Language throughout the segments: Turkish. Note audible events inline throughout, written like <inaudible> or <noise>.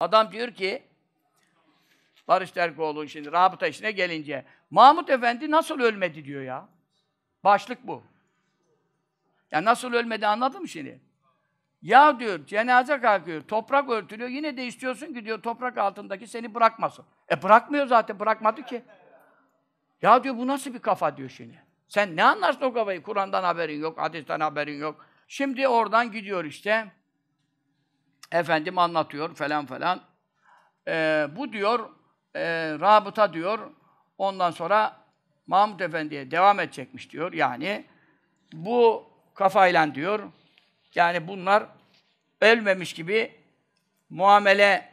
Adam diyor ki, Barış Terkoğlu şimdi rabıta işine gelince, Mahmut Efendi nasıl ölmedi diyor ya. Başlık bu. Ya nasıl ölmedi anladın mı şimdi? Ya diyor, cenaze kalkıyor, toprak örtülüyor, yine de istiyorsun ki diyor toprak altındaki seni bırakmasın. E bırakmıyor zaten, bırakmadı ki. Ya diyor bu nasıl bir kafa diyor şimdi. Sen ne anlarsın o kafayı? Kur'an'dan haberin yok, hadisten haberin yok. Şimdi oradan gidiyor işte. Efendim anlatıyor falan falan. Ee, bu diyor, e, rabıta diyor, ondan sonra Mahmud Efendi'ye devam edecekmiş diyor. Yani bu kafayla diyor, yani bunlar ölmemiş gibi muamele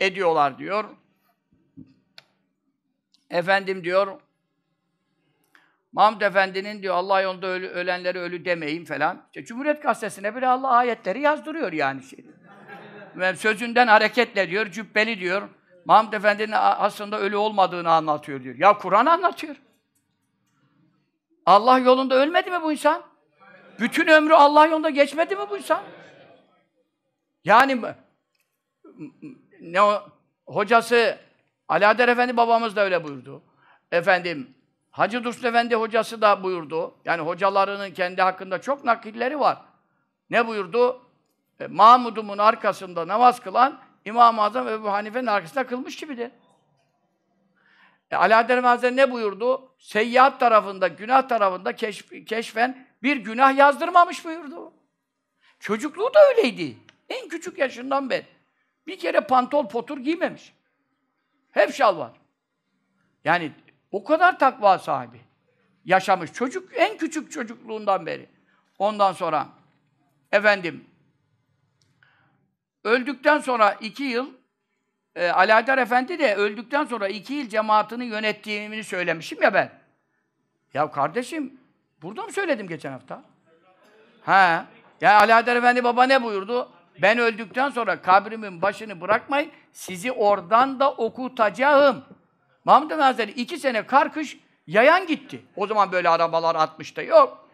ediyorlar diyor. Efendim diyor, Mahmud Efendi'nin diyor Allah yolunda ölü, ölenleri ölü demeyin falan. İşte Cumhuriyet Gazetesi'ne bile Allah ayetleri yazdırıyor yani. Şey. Sözünden hareketle diyor, cübbeli diyor. Mahmud Efendi'nin aslında ölü olmadığını anlatıyor diyor. Ya Kur'an anlatıyor. Allah yolunda ölmedi mi bu insan? Bütün ömrü Allah yolunda geçmedi mi bu insan? Yani ne o, hocası Alaeddin Efendi babamız da öyle buyurdu. Efendim Hacı Dursun Efendi hocası da buyurdu. Yani hocalarının kendi hakkında çok nakilleri var. Ne buyurdu? E, Mahmud'umun arkasında namaz kılan İmam-ı Azam Ebu Hanife'nin arkasında kılmış gibidir. E, Alaaddin Hazretleri ne buyurdu? Seyyiat tarafında, günah tarafında keşf, keşfen bir günah yazdırmamış buyurdu. Çocukluğu da öyleydi. En küçük yaşından beri. Bir kere pantol potur giymemiş. Hep şal var. Yani o kadar takva sahibi. Yaşamış çocuk, en küçük çocukluğundan beri. Ondan sonra efendim öldükten sonra iki yıl e, Alaeddin Efendi de öldükten sonra iki yıl cemaatini yönettiğini söylemişim ya ben. Ya kardeşim, burada mı söyledim geçen hafta? Ha. Ya Alaeddin Efendi baba ne buyurdu? Ben öldükten sonra kabrimin başını bırakmayın, sizi oradan da okutacağım. Mahmud Efendi Hazretleri iki sene karkış yayan gitti. O zaman böyle arabalar atmış da yok.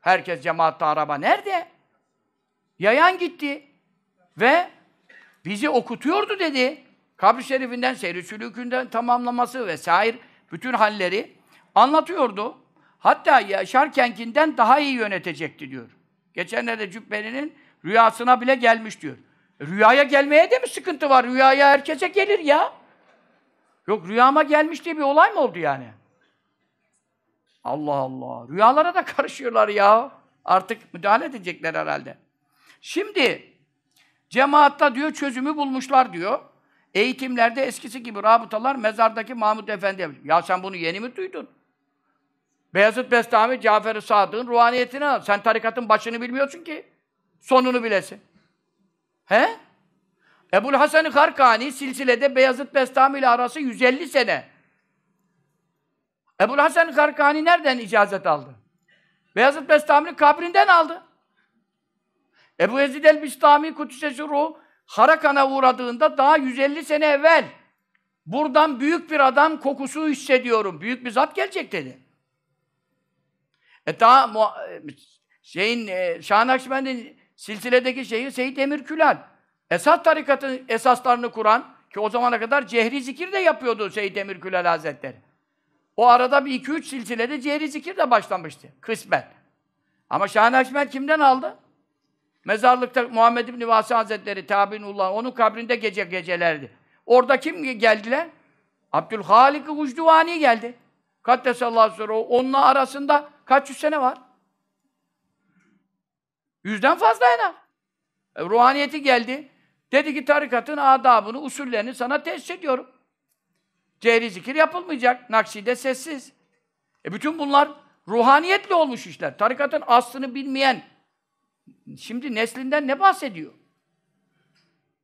Herkes cemaatte araba nerede? Yayan gitti. Ve bizi okutuyordu dedi. Kabri şerifinden, seyri sülükünden tamamlaması vesaire bütün halleri anlatıyordu. Hatta yaşarkenkinden daha iyi yönetecekti diyor. Geçenlerde Cübbeli'nin rüyasına bile gelmiş diyor. Rüyaya gelmeye de mi sıkıntı var? Rüyaya herkese gelir ya. Yok rüyama gelmiş diye bir olay mı oldu yani? Allah Allah. Rüyalara da <laughs> karışıyorlar ya. Artık müdahale edecekler herhalde. Şimdi cemaatta diyor çözümü bulmuşlar diyor. Eğitimlerde eskisi gibi rabıtalar mezardaki Mahmud Efendi. Ya sen bunu yeni mi duydun? Beyazıt Bestami, Cafer-i Sadık'ın ruhaniyetini al. Sen tarikatın başını bilmiyorsun ki. Sonunu bilesin. He? Ebul Hasan-ı Karkani silsilede Beyazıt Bestami ile arası 150 sene. Ebul Hasan-ı Karkani nereden icazet aldı? Beyazıt Bestami'nin kabrinden aldı. Ebu Ezid el-Bistami Kudüs'e ruh Harakan'a uğradığında daha 150 sene evvel buradan büyük bir adam kokusu hissediyorum. Büyük bir zat gelecek dedi. E daha e, şeyin e, Şah Nakşibendi silsiledeki şeyi Seyit Emir Külal. Esas tarikatın esaslarını kuran ki o zamana kadar cehri zikir de yapıyordu şey Demirkülel Hazretleri. O arada bir iki üç silsilede cehri zikir de başlamıştı. Kısmen. Ama Şahin Haşmet kimden aldı? Mezarlıkta Muhammed İbni Vasi Hazretleri, Tabi'nullah, onun kabrinde gece gecelerdi. Orada kim geldiler? Abdülhalik-i Ucduvani geldi. Kaddesallahu sonra onunla arasında kaç yüz sene var? Yüzden fazla yana. E, ruhaniyeti geldi. Dedi ki tarikatın adabını, usullerini sana test ediyorum. Cehri zikir yapılmayacak. Nakşide sessiz. E bütün bunlar ruhaniyetle olmuş işler. Tarikatın aslını bilmeyen şimdi neslinden ne bahsediyor?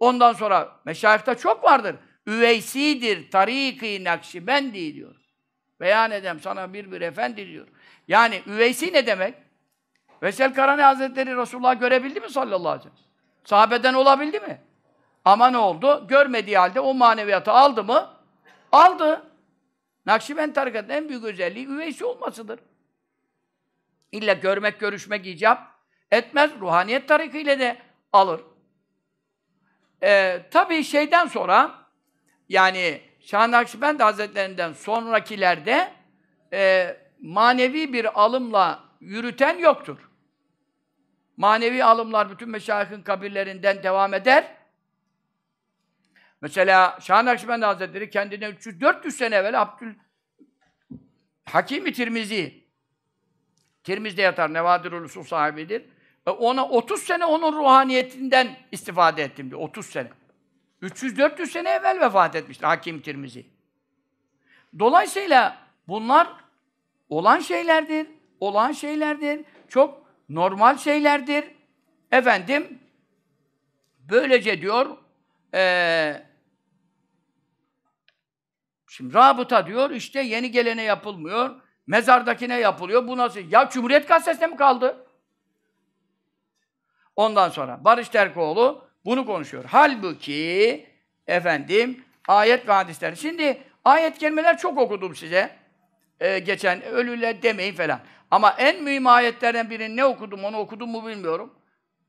Ondan sonra meşayihte çok vardır. Üveysidir tariki ben diyor. Beyan edem sana bir bir efendi diyor. Yani üveysi ne demek? Vesel Karani Hazretleri Resulullah'ı görebildi mi sallallahu aleyhi ve sellem? Sahabeden olabildi mi? Ama ne oldu? Görmediği halde o maneviyatı aldı mı? Aldı. Nakşibend tarikatının en büyük özelliği üveysi olmasıdır. İlla görmek, görüşmek icap etmez. Ruhaniyet tarikiyle de alır. Ee, tabii şeyden sonra yani Şah Nakşibend Hazretlerinden sonrakilerde e, manevi bir alımla yürüten yoktur. Manevi alımlar bütün meşayihin kabirlerinden devam eder. Mesela Şah Nakşibendi Hazretleri kendine 300-400 sene evvel Abdül Hakimi Tirmizi Tirmiz'de yatar, Nevadirul Usul sahibidir. E ona 30 sene onun ruhaniyetinden istifade ettim diyor. 30 sene. 300-400 sene evvel vefat etmiştir Hakim Tirmizi. Dolayısıyla bunlar olan şeylerdir. Olan şeylerdir. Çok normal şeylerdir. Efendim böylece diyor e, Şimdi rabıta diyor işte yeni gelene yapılmıyor. Mezardakine yapılıyor. Bu nasıl? Ya Cumhuriyet Gazetesi'ne mi kaldı? Ondan sonra Barış Terkoğlu bunu konuşuyor. Halbuki efendim ayet ve hadisler. Şimdi ayet kelimeler çok okudum size. Ee, geçen ölüle demeyin falan. Ama en mühim ayetlerden birini ne okudum onu okudum mu bilmiyorum.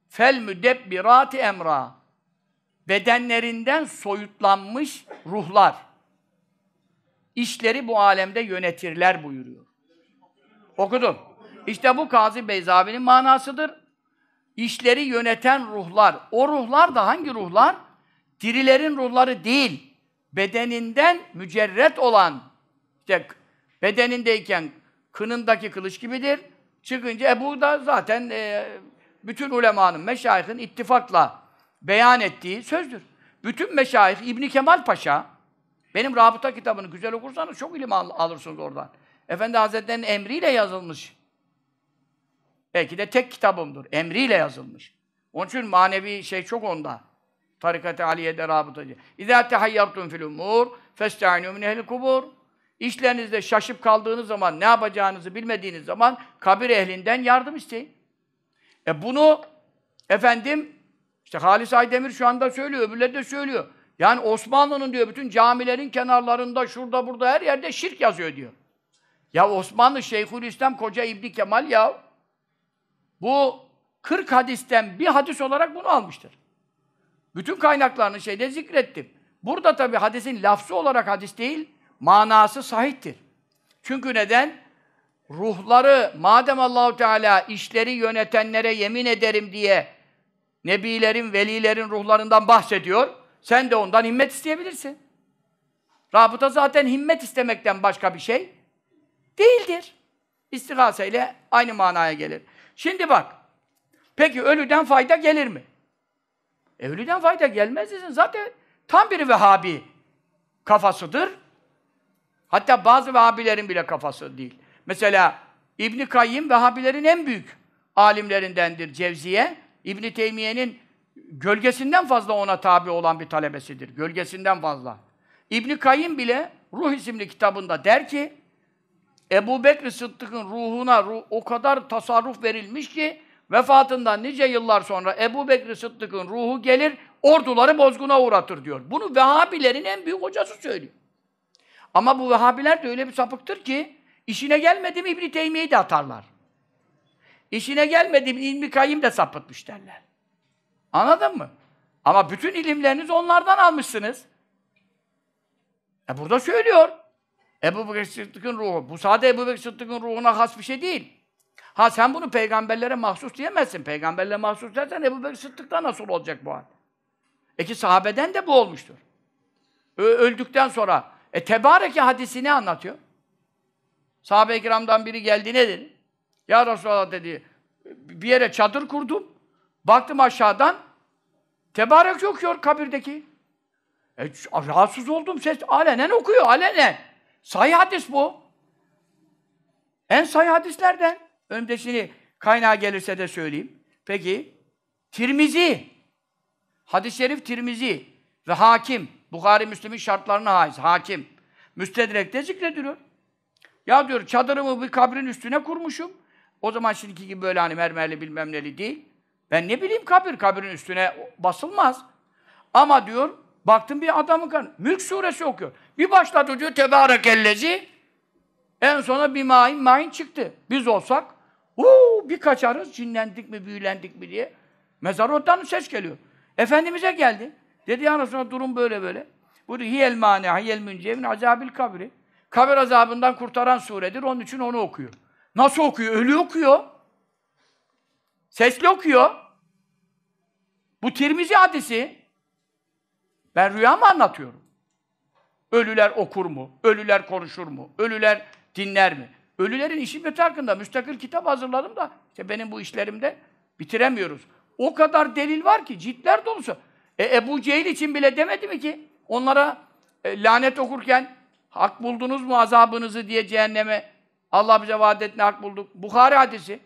Fel müdebbirati emra. Bedenlerinden soyutlanmış ruhlar işleri bu alemde yönetirler buyuruyor. Okudum. İşte bu Kazi Beyzavi'nin manasıdır. İşleri yöneten ruhlar. O ruhlar da hangi ruhlar? Dirilerin ruhları değil. Bedeninden mücerret olan, işte bedenindeyken kınındaki kılıç gibidir. Çıkınca e bu da zaten e, bütün ulemanın, meşayihin ittifakla beyan ettiği sözdür. Bütün meşayih İbni Kemal Paşa benim rabıta kitabını güzel okursanız çok ilim al- alırsınız oradan. Efendi Hazretleri'nin emriyle yazılmış. Belki de tek kitabımdır. Emriyle yazılmış. Onun için manevi şey çok onda. Tarikat-ı Aliye'de rabıtacı. İzâ tehayyartum fil umur festa'inû min ehl kubur. İşlerinizde şaşıp kaldığınız zaman, ne yapacağınızı bilmediğiniz zaman kabir ehlinden yardım isteyin. E bunu efendim işte Halis Aydemir şu anda söylüyor, öbürleri de söylüyor. Yani Osmanlı'nın diyor bütün camilerin kenarlarında, şurada burada her yerde şirk yazıyor diyor. Ya Osmanlı Şeyhülislam Koca İbni Kemal ya. Bu 40 hadisten bir hadis olarak bunu almıştır. Bütün kaynaklarını şeyde zikrettim. Burada tabi hadisin lafzı olarak hadis değil, manası sahiptir. Çünkü neden? Ruhları madem Allahu Teala işleri yönetenlere yemin ederim diye nebilerin, velilerin ruhlarından bahsediyor. Sen de ondan himmet isteyebilirsin. Rabıta zaten himmet istemekten başka bir şey değildir. İstigase ile aynı manaya gelir. Şimdi bak, peki ölüden fayda gelir mi? E, ölüden fayda gelmez desin. Zaten tam bir Vehhabi kafasıdır. Hatta bazı Vehhabilerin bile kafası değil. Mesela İbn Kayyim Vehhabilerin en büyük alimlerindendir Cevziye. İbn Teymiye'nin gölgesinden fazla ona tabi olan bir talebesidir. Gölgesinden fazla. İbn Kayyim bile Ruh isimli kitabında der ki Ebu Bekri Sıddık'ın ruhuna ruh, o kadar tasarruf verilmiş ki vefatından nice yıllar sonra Ebu Bekri Sıddık'ın ruhu gelir orduları bozguna uğratır diyor. Bunu Vehhabilerin en büyük hocası söylüyor. Ama bu Vehhabiler de öyle bir sapıktır ki işine gelmedi mi İbn Teymiye'yi de atarlar. İşine gelmedi mi İbn Kayyim de sapıtmış derler. Anladın mı? Ama bütün ilimlerinizi onlardan almışsınız. E burada söylüyor. Ebu Bekir Sıddık'ın ruhu. Bu sadece Ebu Bekir Sıddık'ın ruhuna has bir şey değil. Ha sen bunu peygamberlere mahsus diyemezsin. Peygamberlere mahsus dersen Ebu Bekir Sıddık'ta nasıl olacak bu hal? E ki sahabeden de bu olmuştur. Ö- öldükten sonra. E Tebareke hadisi ne anlatıyor? Sahabe-i kiramdan biri geldi ne dedi? Ya Resulallah dedi bir yere çadır kurdum. Baktım aşağıdan tebarek okuyor kabirdeki. E, rahatsız oldum ses alenen okuyor alenen. Sahih hadis bu. En sahih hadislerden. Öndesini kaynağı gelirse de söyleyeyim. Peki Tirmizi Hadis-i şerif Tirmizi ve hakim Bukhari Müslim'in şartlarına haiz hakim. Müstedrek'te zikrediliyor. Ya diyor çadırımı bir kabrin üstüne kurmuşum. O zaman şimdiki gibi böyle hani mermerli bilmem neli değil. Ben ne bileyim kabir, kabirin üstüne basılmaz. Ama diyor, baktım bir adamın kanı. Mülk suresi okuyor. Bir başladı diyor, tebarekellezi. En sona bir main main çıktı. Biz olsak, uuu bir kaçarız, cinlendik mi, büyülendik mi diye. Mezar odan ses geliyor. Efendimiz'e geldi. Dedi ya Resulallah durum böyle böyle. Bu hiyel mane, hiyel müncevin azabil kabri. Kabir azabından kurtaran suredir. Onun için onu okuyor. Nasıl okuyor? Ölü okuyor. Sesli okuyor. Bu Tirmizi hadisi. Ben rüya mı anlatıyorum? Ölüler okur mu? Ölüler konuşur mu? Ölüler dinler mi? Ölülerin işi kötü hakkında müstakil kitap hazırladım da işte benim bu işlerimde bitiremiyoruz. O kadar delil var ki ciltler dolusu. E, Ebu Cehil için bile demedi mi ki onlara e, lanet okurken hak buldunuz mu azabınızı diye cehenneme Allah bize vaat ettiğini hak bulduk. Bukhari hadisi.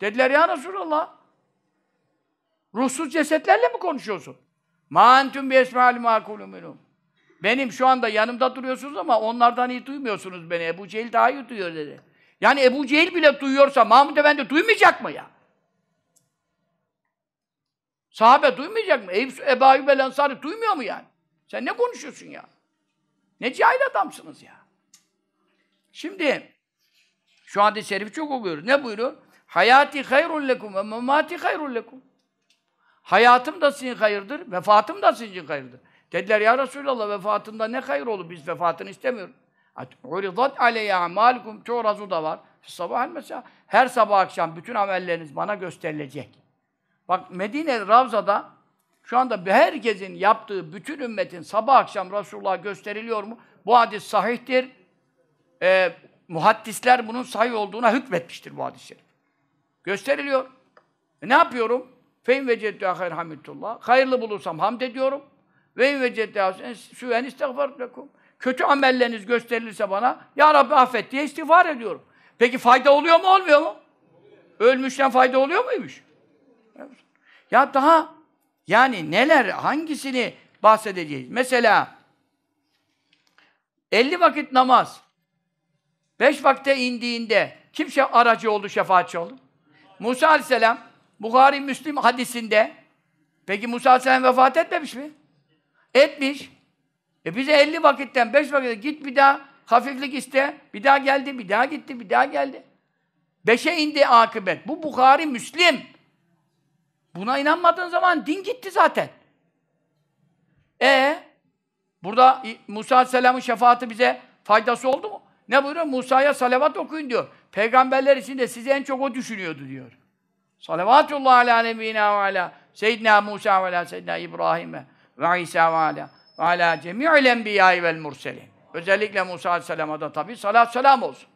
Dediler ya Resulallah. Ruhsuz cesetlerle mi konuşuyorsun? Ma entum bi esma'li makulum Benim şu anda yanımda duruyorsunuz ama onlardan iyi duymuyorsunuz beni. Ebu Cehil daha iyi duyuyor dedi. Yani Ebu Cehil bile duyuyorsa Mahmud Efendi duymayacak mı ya? Sahabe duymayacak mı? Eyüp, Ebu Ayyub Ensari duymuyor mu yani? Sen ne konuşuyorsun ya? Ne cahil adamsınız ya? Şimdi şu anda i çok okuyoruz. Ne buyuruyor? Hayati hayrul lekum ve memati hayrul lekum. Hayatım da sizin hayırdır, vefatım da sizin hayırdır. Dediler ya Resulallah vefatında ne hayır olur biz vefatını istemiyoruz. Uridat aleyye amalukum çoğrazu da var. Sabah mesela her sabah akşam bütün amelleriniz bana gösterilecek. Bak Medine Ravza'da şu anda herkesin yaptığı bütün ümmetin sabah akşam Resulullah gösteriliyor mu? Bu hadis sahihtir. Ee, muhaddisler bunun sahih olduğuna hükmetmiştir bu hadis Gösteriliyor. E ne yapıyorum? Fein vecettü hayr hamdullah. Hayırlı bulursam hamd ediyorum. Ve in vecettü süven istiğfar lekum. Kötü amelleriniz gösterilirse bana ya Rabbi affet diye istiğfar ediyorum. Peki fayda oluyor mu olmuyor mu? Ölmüşten fayda oluyor muymuş? Ya daha yani neler hangisini bahsedeceğiz? Mesela 50 vakit namaz 5 vakte indiğinde kimse aracı oldu, şefaatçi oldu? Musa aleyhisselam Buhari Müslim hadisinde peki Musa aleyhisselam vefat etmemiş mi? Etmiş. E bize 50 vakitten 5 vakit git bir daha hafiflik iste. Bir daha geldi, bir daha gitti, bir daha geldi. Beşe indi akıbet. Bu Buhari Müslim. Buna inanmadığın zaman din gitti zaten. E burada Musa Aleyhisselam'ın şefaati bize faydası oldu mu? Ne buyuruyor? Musa'ya salavat okuyun diyor. Peygamberler içinde sizi en çok o düşünüyordu diyor. Salavatullah ala nebina ve ala Seyyidina Musa ve ala Seyyidina İbrahim'e ve İsa ve ala ve ala cemi'il enbiyai vel murselin. Özellikle Musa Aleyhisselam'a da tabi salat selam olsun.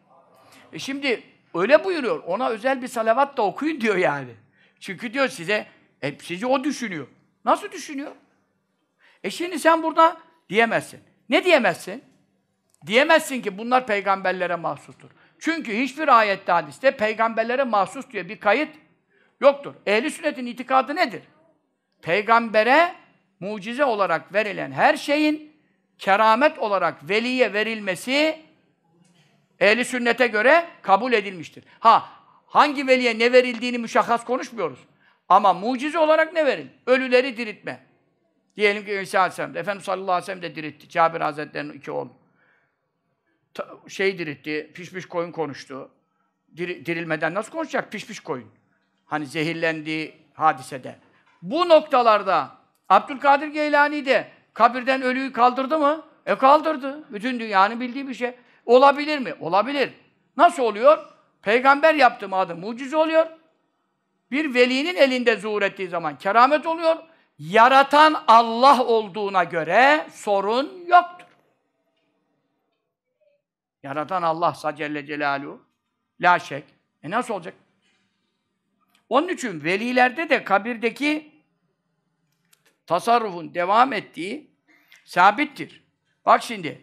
E şimdi öyle buyuruyor. Ona özel bir salavat da okuyun diyor yani. Çünkü diyor size, hep sizi o düşünüyor. Nasıl düşünüyor? E şimdi sen burada diyemezsin. Ne diyemezsin? Diyemezsin ki bunlar peygamberlere mahsustur. Çünkü hiçbir ayette hadiste peygamberlere mahsus diye bir kayıt yoktur. Ehli sünnetin itikadı nedir? Peygambere mucize olarak verilen her şeyin keramet olarak veliye verilmesi ehli sünnete göre kabul edilmiştir. Ha hangi veliye ne verildiğini müşahhas konuşmuyoruz. Ama mucize olarak ne verildi? Ölüleri diriltme. Diyelim ki İsa Aleyhisselam, Efendimiz sallallahu aleyhi ve sellem de diritti. Cabir Hazretleri'nin iki oğlu şey diritti, pişmiş koyun konuştu. Dir, dirilmeden nasıl konuşacak pişmiş koyun? Hani zehirlendiği hadisede. Bu noktalarda Abdülkadir Geylani de kabirden ölüyü kaldırdı mı? E kaldırdı. Bütün dünyanın bildiği bir şey. Olabilir mi? Olabilir. Nasıl oluyor? Peygamber yaptı mı adı mucize oluyor. Bir velinin elinde zuhur ettiği zaman keramet oluyor. Yaratan Allah olduğuna göre sorun yoktur. Yaratan Allah Celle Celaluhu. La şek. E nasıl olacak? Onun için velilerde de kabirdeki tasarrufun devam ettiği sabittir. Bak şimdi.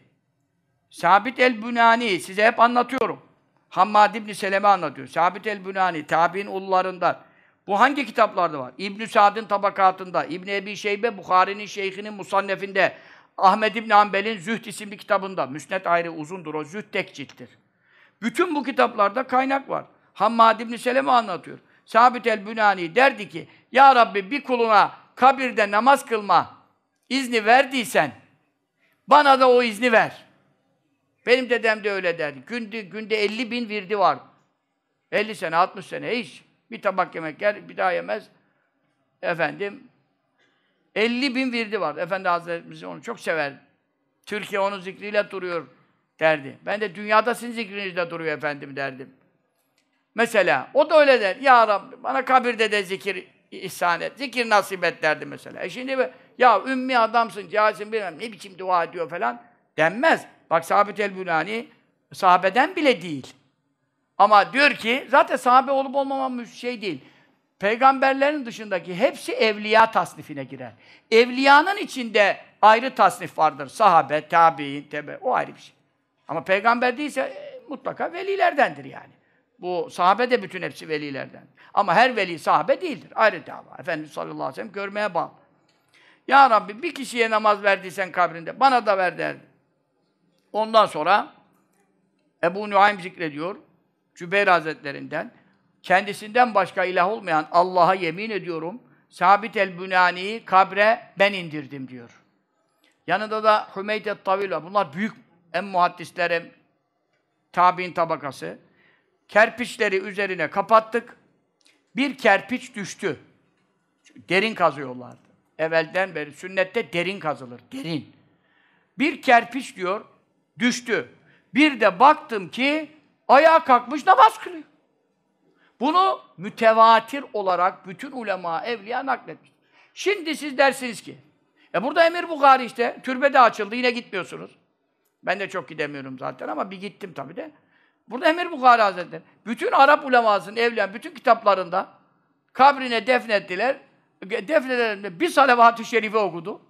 Sabit el Bunani, size hep anlatıyorum. Hammad İbni Seleme anlatıyor. Sabit el Bunani, tabi'in ullarından. Bu hangi kitaplarda var? İbn-i Sad'ın tabakatında, İbn Ebi Şeybe Bukhari'nin şeyhinin musannefinde, Ahmed İbn Hanbel'in Züht isimli kitabında. Müsnet ayrı uzundur o. Züht tek cilttir. Bütün bu kitaplarda kaynak var. Hammad İbn Seleme anlatıyor. Sabit el-Bünani derdi ki Ya Rabbi bir kuluna kabirde namaz kılma izni verdiysen bana da o izni ver. Benim dedem de öyle derdi. Günde, günde 50 bin virdi var. 50 sene, 60 sene hiç. Bir tabak yemek yer, bir daha yemez. Efendim, 50 bin virdi vardı. Efendi Hazretimiz onu çok sever Türkiye onun zikriyle duruyor derdi. Ben de dünyada sizin zikrinizle duruyor efendim derdim. Mesela o da öyle der. Ya Rabbi bana kabirde de zikir ihsan et. Zikir nasip et derdi mesela. E şimdi ya ümmi adamsın, cahisin bilmem ne biçim dua ediyor falan denmez. Bak Sabit el-Bülani sahabeden bile değil. Ama diyor ki zaten sahabe olup olmamam şey değil. Peygamberlerin dışındaki hepsi evliya tasnifine girer. Evliyanın içinde ayrı tasnif vardır. Sahabe, tabi'in, tebe, o ayrı bir şey. Ama peygamber değilse e, mutlaka velilerdendir yani. Bu sahabe de bütün hepsi velilerden. Ama her veli sahabe değildir. Ayrı dava. Efendimiz sallallahu aleyhi ve sellem görmeye bağlı. Ya Rabbi bir kişiye namaz verdiysen kabrinde bana da ver derdi. Ondan sonra Ebu Nuaym zikrediyor. Cübeyr Hazretlerinden kendisinden başka ilah olmayan Allah'a yemin ediyorum. Sabit el-Bünani'yi kabre ben indirdim diyor. Yanında da Hümeyt et-Tavil var. Bunlar büyük en muhaddisler hem tabi'in tabakası. Kerpiçleri üzerine kapattık. Bir kerpiç düştü. Derin kazıyorlardı. Evvelden beri sünnette derin kazılır. Derin. Bir kerpiç diyor düştü. Bir de baktım ki ayağa kalkmış namaz kılıyor. Bunu mütevatir olarak bütün ulema, evliya nakletmiş. Şimdi siz dersiniz ki, e burada Emir Bukhari işte, türbe de açıldı, yine gitmiyorsunuz. Ben de çok gidemiyorum zaten ama bir gittim tabii de. Burada Emir Bukhari Hazretleri, bütün Arap ulemasının evliyan, bütün kitaplarında kabrine defnettiler. Defnelerinde bir salavat-ı şerife okudu.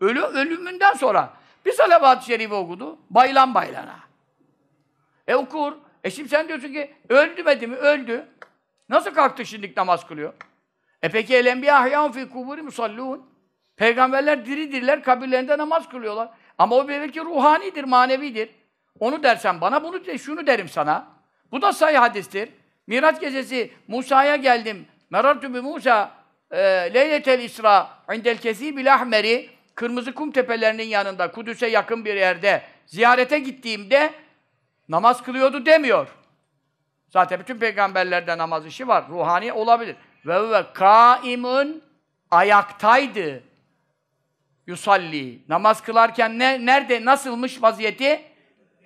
Ölü, ölümünden sonra bir salavat-ı şerife okudu. Baylan baylana. E okur. E şimdi sen diyorsun ki öldü mü? Öldü. Nasıl kalktı şimdi namaz kılıyor? E peki el enbiya ahyaun fi kuburi musallun. Peygamberler diri diriler kabirlerinde namaz kılıyorlar. Ama o belli ki ruhanidir, manevidir. Onu dersen bana, bunu de, şunu derim sana. Bu da sayı hadistir. Miraç gecesi Musa'ya geldim. Merartu bi Musa e, leyletel isra indel kesibil ahmeri kırmızı kum tepelerinin yanında Kudüs'e yakın bir yerde ziyarete gittiğimde namaz kılıyordu demiyor. Zaten bütün peygamberlerde namaz işi var. Ruhani olabilir. Ve ve kaimun ayaktaydı. Yusalli. Namaz kılarken ne, nerede, nasılmış vaziyeti?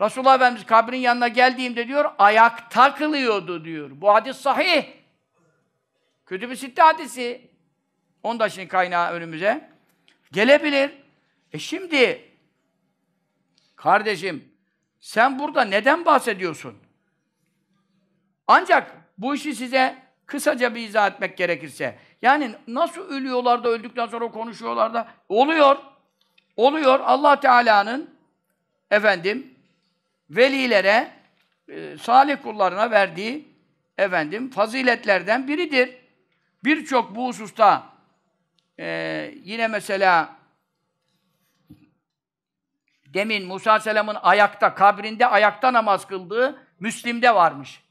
Resulullah Efendimiz kabrin yanına geldiğimde diyor, ayakta kılıyordu diyor. Bu hadis sahih. Kötü bir Sitte hadisi. Onu da şimdi kaynağı önümüze. Gelebilir. E şimdi, kardeşim, sen burada neden bahsediyorsun? Ancak bu işi size kısaca bir izah etmek gerekirse. Yani nasıl ölüyorlar da öldükten sonra konuşuyorlar da oluyor. Oluyor Allah Teala'nın efendim velilere e, salih kullarına verdiği efendim faziletlerden biridir. Birçok bu hususta e, yine mesela demin Musa Aleyhisselam'ın ayakta, kabrinde ayakta namaz kıldığı Müslim'de varmış.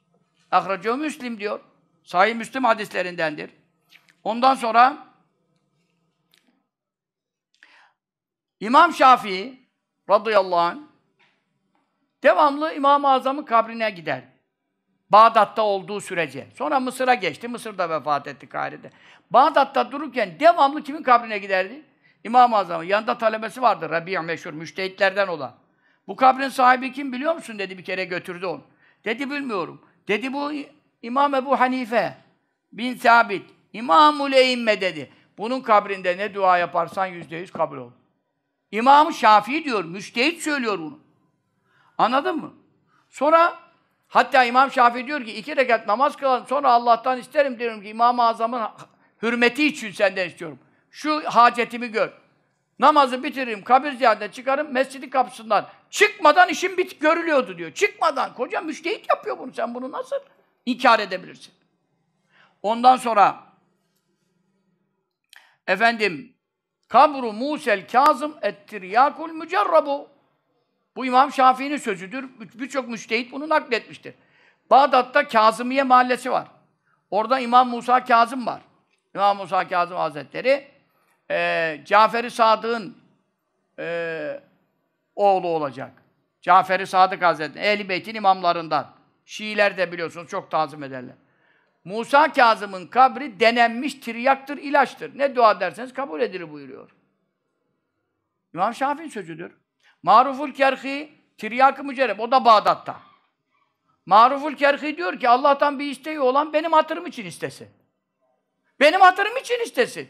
Ahracı Müslim diyor. Sahih Müslim hadislerindendir. Ondan sonra İmam Şafii radıyallahu anh devamlı İmam-ı Azam'ın kabrine gider. Bağdat'ta olduğu sürece. Sonra Mısır'a geçti. Mısır'da vefat etti Kahire'de. Bağdat'ta dururken devamlı kimin kabrine giderdi? İmam-ı Azam'ın. Yanında talebesi vardı. Rabia meşhur. Müştehitlerden olan. Bu kabrin sahibi kim biliyor musun dedi bir kere götürdü onu. Dedi bilmiyorum. Dedi bu İmam Ebu Hanife bin Sabit, İmam-ül dedi. Bunun kabrinde ne dua yaparsan yüzde yüz kabul olur. İmam Şafii diyor, müştehit söylüyor bunu. Anladın mı? Sonra hatta İmam Şafii diyor ki iki rekat namaz kılalım sonra Allah'tan isterim diyorum ki İmam-ı Azam'ın hürmeti için senden istiyorum. Şu hacetimi gör. Namazı bitireyim, kabir ziyaretine çıkarım, mescidi kapısından. Çıkmadan işim bit görülüyordu diyor. Çıkmadan. Koca müştehit yapıyor bunu. Sen bunu nasıl inkar edebilirsin? Ondan sonra efendim kabru Musel Kazım ettir ettiryakul mücerrabu. Bu İmam Şafii'nin sözüdür. Birçok müştehit bunu nakletmiştir. Bağdat'ta Kazımiye mahallesi var. Orada İmam Musa Kazım var. İmam Musa Kazım Hazretleri e, Cafer-i Sadık'ın e, oğlu olacak. Cafer-i Sadık Hazretleri, Ehl-i Beyt'in imamlarından. Şiiler de biliyorsunuz çok tazim ederler. Musa Kazım'ın kabri denenmiş tiryaktır, ilaçtır. Ne dua derseniz kabul edilir buyuruyor. İmam Şafii'nin sözüdür. Maruful Kerhi, Tiryak-ı Mücerreb, o da Bağdat'ta. Maruful Kerhi diyor ki Allah'tan bir isteği olan benim hatırım için istesin. Benim hatırım için istesin.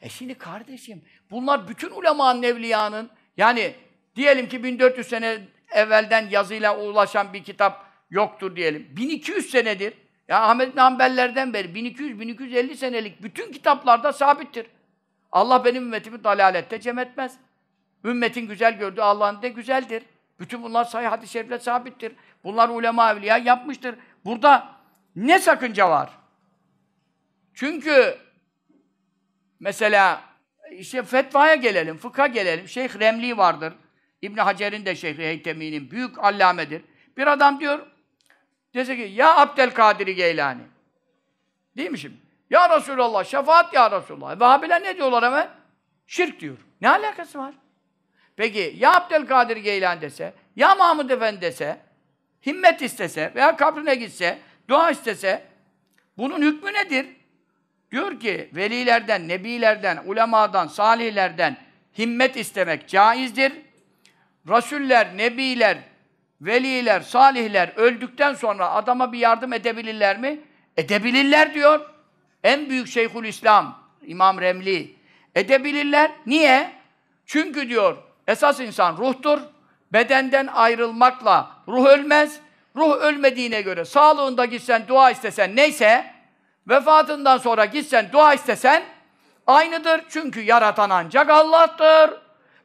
E şimdi kardeşim bunlar bütün ulemanın evliyanın yani diyelim ki 1400 sene evvelden yazıyla ulaşan bir kitap yoktur diyelim. 1200 senedir. Ya Ahmet Hanbellerden beri 1200-1250 senelik bütün kitaplarda sabittir. Allah benim ümmetimi dalalette cem etmez. Ümmetin güzel gördüğü Allah'ın de güzeldir. Bütün bunlar sayı hadis-i şerifle sabittir. Bunlar ulema evliya yapmıştır. Burada ne sakınca var? Çünkü Mesela işte fetvaya gelelim, fıkha gelelim. Şeyh Remli vardır. İbn Hacer'in de Şeyh Heytemi'nin büyük allamedir. Bir adam diyor, dese ki ya Abdelkadir Geylani. Değil mi şimdi? Ya Resulallah, şefaat ya Resulallah. Vahabiler ne diyorlar hemen? Şirk diyor. Ne alakası var? Peki ya Abdelkadir Geylani dese, ya Mahmud Efendi dese, himmet istese veya kabrine gitse, dua istese bunun hükmü nedir? Diyor ki velilerden, nebilerden, ulemadan, salihlerden himmet istemek caizdir. Rasuller, nebiler, veliler, salihler öldükten sonra adama bir yardım edebilirler mi? Edebilirler diyor. En büyük Şeyhül İslam İmam Remli. Edebilirler. Niye? Çünkü diyor esas insan ruhtur. Bedenden ayrılmakla ruh ölmez. Ruh ölmediğine göre sağlığında gitsen, dua istesen neyse Vefatından sonra gitsen, dua istesen aynıdır. Çünkü yaratan ancak Allah'tır.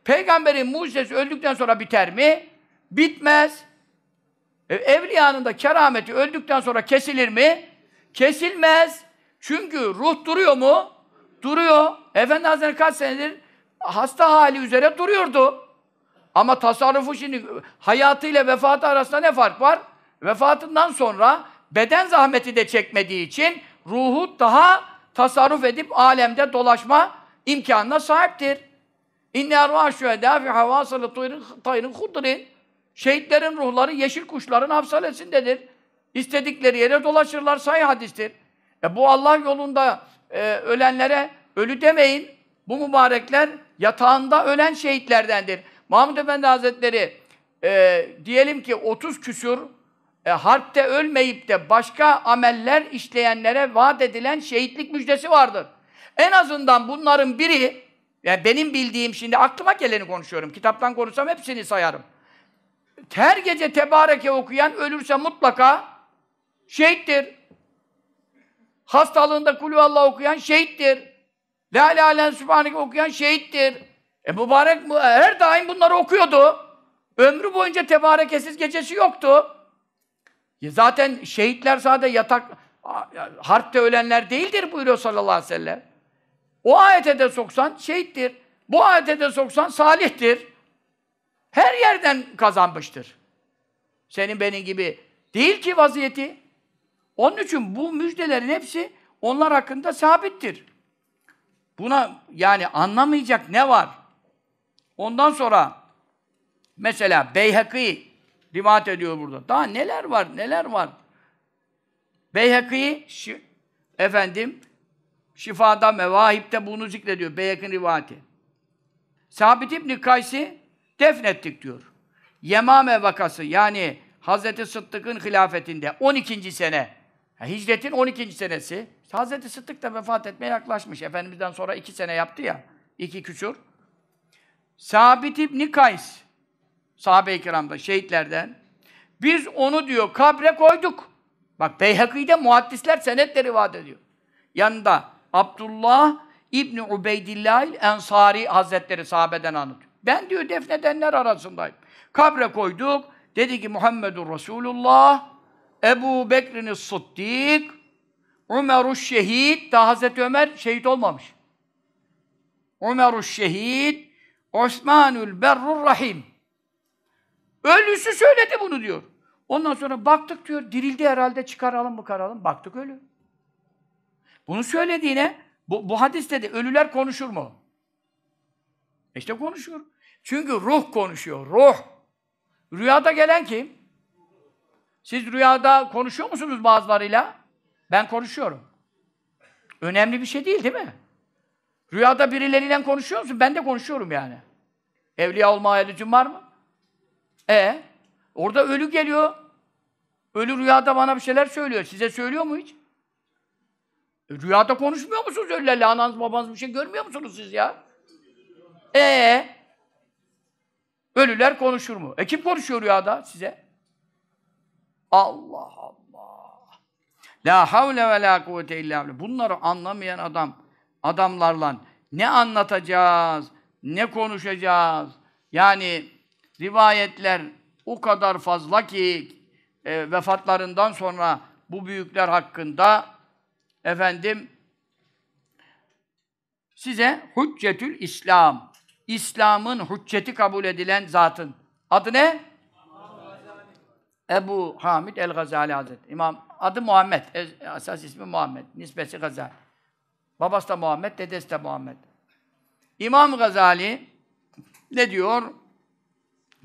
Peygamberin mucizesi öldükten sonra biter mi? Bitmez. E, evliyanın da kerameti öldükten sonra kesilir mi? Kesilmez. Çünkü ruh duruyor mu? Duruyor. Efendi Hazretleri kaç senedir hasta hali üzere duruyordu. Ama tasarrufu şimdi hayatıyla vefatı arasında ne fark var? Vefatından sonra beden zahmeti de çekmediği için ruhu daha tasarruf edip alemde dolaşma imkanına sahiptir. İnne arvah şühedâ fi havâsılı tayrin hudrin. Şehitlerin ruhları yeşil kuşların hafsalesindedir. İstedikleri yere dolaşırlar say hadistir. E bu Allah yolunda e, ölenlere ölü demeyin. Bu mübarekler yatağında ölen şehitlerdendir. Mahmud Efendi Hazretleri e, diyelim ki 30 küsür e, harpte ölmeyip de başka ameller işleyenlere vaat edilen şehitlik müjdesi vardır. En azından bunların biri, yani benim bildiğim şimdi aklıma geleni konuşuyorum. Kitaptan konuşsam hepsini sayarım. Her gece tebareke okuyan ölürse mutlaka şehittir. Hastalığında kulü Allah okuyan şehittir. La la len okuyan şehittir. E mübarek her daim bunları okuyordu. Ömrü boyunca tebarekesiz gecesi yoktu. Zaten şehitler sadece yatak harpte ölenler değildir buyuruyor sallallahu aleyhi ve sellem. O ayete de soksan şehittir. Bu ayete de soksan salihtir. Her yerden kazanmıştır. Senin benim gibi değil ki vaziyeti. Onun için bu müjdelerin hepsi onlar hakkında sabittir. Buna yani anlamayacak ne var? Ondan sonra mesela Beyhaki Rivat ediyor burada. Daha neler var, neler var. Beyhaki şi, efendim Şifada Mevahip'te bunu zikrediyor. Beyhak'ın rivati. Sabit İbni Kays'i defnettik diyor. Yemame vakası yani Hazreti Sıddık'ın hilafetinde 12. sene Hicretin 12. senesi. Hazreti Sıddık da vefat etmeye yaklaşmış. Efendimiz'den sonra iki sene yaptı ya. iki küçür. Sabit İbni Kays sahabe-i kiramdan, şehitlerden. Biz onu diyor kabre koyduk. Bak Beyhakî'de muhaddisler senetle rivayet ediyor. Yanında Abdullah İbni Ubeydillah Ensari Hazretleri sahabeden anlatıyor. Ben diyor defnedenler arasındayım. Kabre koyduk. Dedi ki Muhammedur Resulullah, Ebu Bekir'in Sıddık, Ömer'u Şehit, daha Hazreti Ömer şehit olmamış. Ömer'u Şehit, Osmanül Berrur Rahim. Ölüsü söyledi bunu diyor. Ondan sonra baktık diyor, dirildi herhalde çıkaralım mı karalım. Baktık ölü. Bunu söylediğine, bu, bu hadiste de ölüler konuşur mu? İşte konuşur. Çünkü ruh konuşuyor, ruh. Rüyada gelen kim? Siz rüyada konuşuyor musunuz bazılarıyla? Ben konuşuyorum. Önemli bir şey değil değil mi? Rüyada birileriyle konuşuyor musun? Ben de konuşuyorum yani. Evliya olma ayrıcım var mı? E orada ölü geliyor. Ölü rüyada bana bir şeyler söylüyor. Size söylüyor mu hiç? E, rüyada konuşmuyor musunuz ölülerle? Ananız babanız bir şey görmüyor musunuz siz ya? E ölüler konuşur mu? E kim konuşuyor rüyada size? Allah Allah. La havle ve la kuvvete illa billah. Bunları anlamayan adam adamlarla ne anlatacağız? Ne konuşacağız? Yani Rivayetler o kadar fazla ki e, vefatlarından sonra bu büyükler hakkında efendim size Hüccetül İslam İslam'ın hücceti kabul edilen zatın adı ne? Ebu Hamid el-Gazali Hazretleri. İmam adı Muhammed. Esas ismi Muhammed. Nisbesi Gazali. Babası da Muhammed, dedesi de Muhammed. İmam Gazali ne diyor?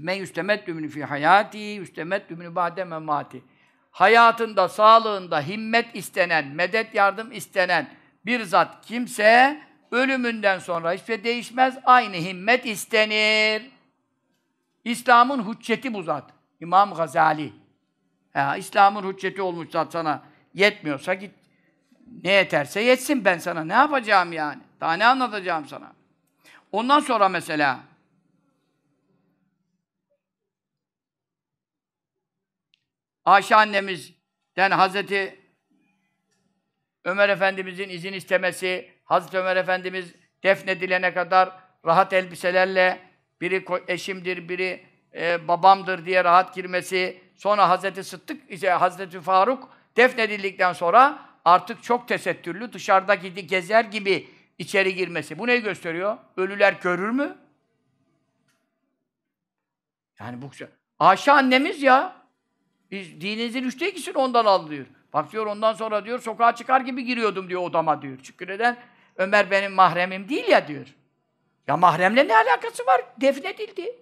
Men yüstemeddümünü fi hayati, yüstemeddümünü ba'de memati. Hayatında, sağlığında himmet istenen, medet yardım istenen bir zat kimse ölümünden sonra hiçbir şey değişmez. Aynı himmet istenir. İslam'ın hücceti bu zat. İmam Gazali. Ya, İslam'ın hücceti olmuş zat sana yetmiyorsa git. Ne yeterse yetsin ben sana. Ne yapacağım yani? Daha ne anlatacağım sana? Ondan sonra mesela Ayşe annemizden Hazreti Ömer Efendimizin izin istemesi, Hazreti Ömer Efendimiz defnedilene kadar rahat elbiselerle biri eşimdir, biri e, babamdır diye rahat girmesi, sonra Hazreti Sıddık, işte Hazreti Faruk defnedildikten sonra artık çok tesettürlü dışarıda gidi gezer gibi içeri girmesi. Bu neyi gösteriyor? Ölüler görür mü? Yani bu Ayşe annemiz ya. Biz dininizin üçte ikisini ondan aldı diyor. Bak diyor ondan sonra diyor sokağa çıkar gibi giriyordum diyor odama diyor. Çünkü neden? Ömer benim mahremim değil ya diyor. Ya mahremle ne alakası var? Defnedildi.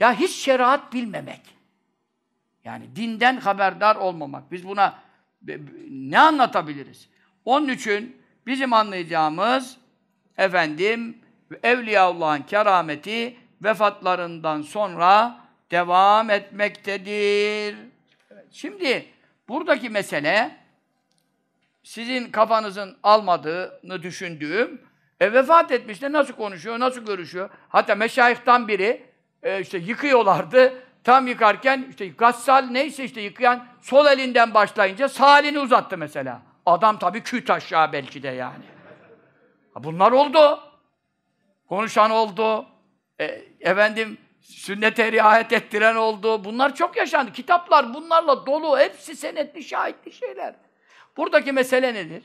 Ya hiç şeriat bilmemek. Yani dinden haberdar olmamak. Biz buna ne anlatabiliriz? Onun için bizim anlayacağımız efendim Evliyaullah'ın kerameti vefatlarından sonra devam etmektedir. Şimdi buradaki mesele sizin kafanızın almadığını düşündüğüm e vefat etmiş de nasıl konuşuyor, nasıl görüşüyor? Hatta meşayihtan biri e, işte yıkıyorlardı. Tam yıkarken işte gassal neyse işte yıkayan sol elinden başlayınca sağ elini uzattı mesela. Adam tabii küt aşağı belki de yani. Bunlar oldu. Konuşan oldu. E, efendim sünnete riayet ettiren oldu. Bunlar çok yaşandı. Kitaplar bunlarla dolu. Hepsi senetli, şahitli şeyler. Buradaki mesele nedir?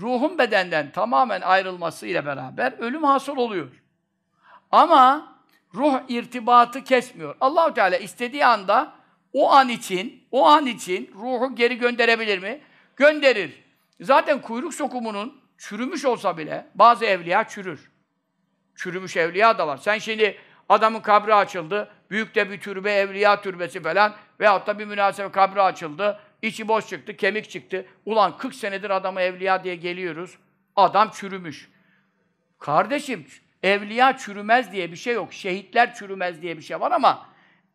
Ruhun bedenden tamamen ayrılması ile beraber ölüm hasıl oluyor. Ama ruh irtibatı kesmiyor. Allahu Teala istediği anda o an için, o an için ruhu geri gönderebilir mi? Gönderir. Zaten kuyruk sokumunun çürümüş olsa bile bazı evliya çürür. Çürümüş evliya da var. Sen şimdi adamın kabri açıldı. Büyük de bir türbe, evliya türbesi falan. Veyahut da bir münasebe kabri açıldı. İçi boş çıktı, kemik çıktı. Ulan 40 senedir adamı evliya diye geliyoruz. Adam çürümüş. Kardeşim evliya çürümez diye bir şey yok. Şehitler çürümez diye bir şey var ama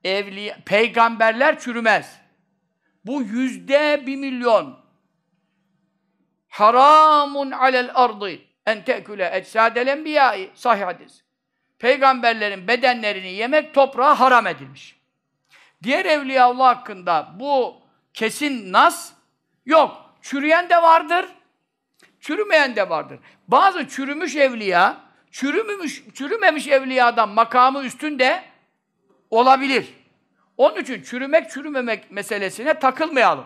evliya, peygamberler çürümez. Bu yüzde bir milyon. Haramun alel ardı. En teküle ecsadel enbiyai. Sahih hadis. Peygamberlerin bedenlerini yemek toprağa haram edilmiş. Diğer evliyaullah hakkında bu kesin nas yok. Çürüyen de vardır, çürümeyen de vardır. Bazı çürümüş evliya, çürümemiş çürümemiş evliyadan makamı üstünde olabilir. Onun için çürümek çürümemek meselesine takılmayalım.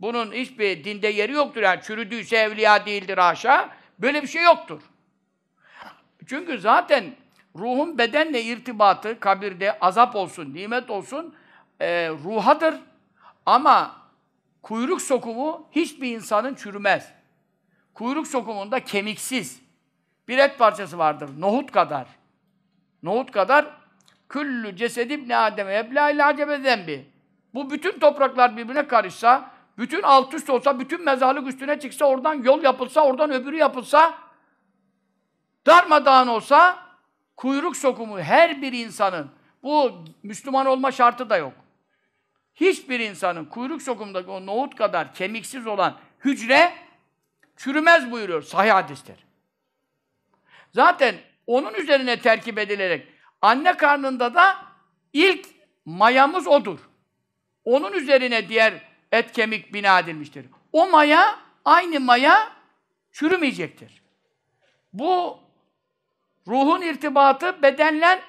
Bunun hiçbir dinde yeri yoktur. Yani çürüdüyse evliya değildir haşa. Böyle bir şey yoktur. Çünkü zaten ruhun bedenle irtibatı kabirde azap olsun, nimet olsun e, ruhadır. Ama kuyruk sokumu hiçbir insanın çürümez. Kuyruk sokumunda kemiksiz bir et parçası vardır. Nohut kadar. Nohut kadar küllü cesedim ne ademe ebla ile acebe zembi. Bu bütün topraklar birbirine karışsa bütün alt üst olsa, bütün mezarlık üstüne çıksa, oradan yol yapılsa, oradan öbürü yapılsa, darmadağın olsa, kuyruk sokumu her bir insanın, bu Müslüman olma şartı da yok. Hiçbir insanın kuyruk sokumundaki o nohut kadar kemiksiz olan hücre çürümez buyuruyor sahih hadisler. Zaten onun üzerine terkip edilerek anne karnında da ilk mayamız odur. Onun üzerine diğer et kemik bina edilmiştir. O maya aynı maya çürümeyecektir. Bu ruhun irtibatı bedenle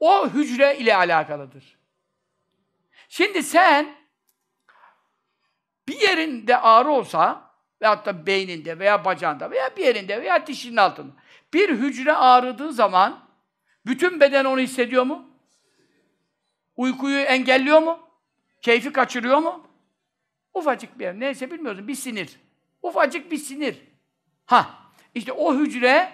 o hücre ile alakalıdır. Şimdi sen bir yerinde ağrı olsa veyahut da beyninde veya bacağında veya bir yerinde veya dişinin altında bir hücre ağrıdığı zaman bütün beden onu hissediyor mu? Uykuyu engelliyor mu? Keyfi kaçırıyor mu? Ufacık bir Neyse bilmiyorsun. Bir sinir. Ufacık bir sinir. Ha. işte o hücre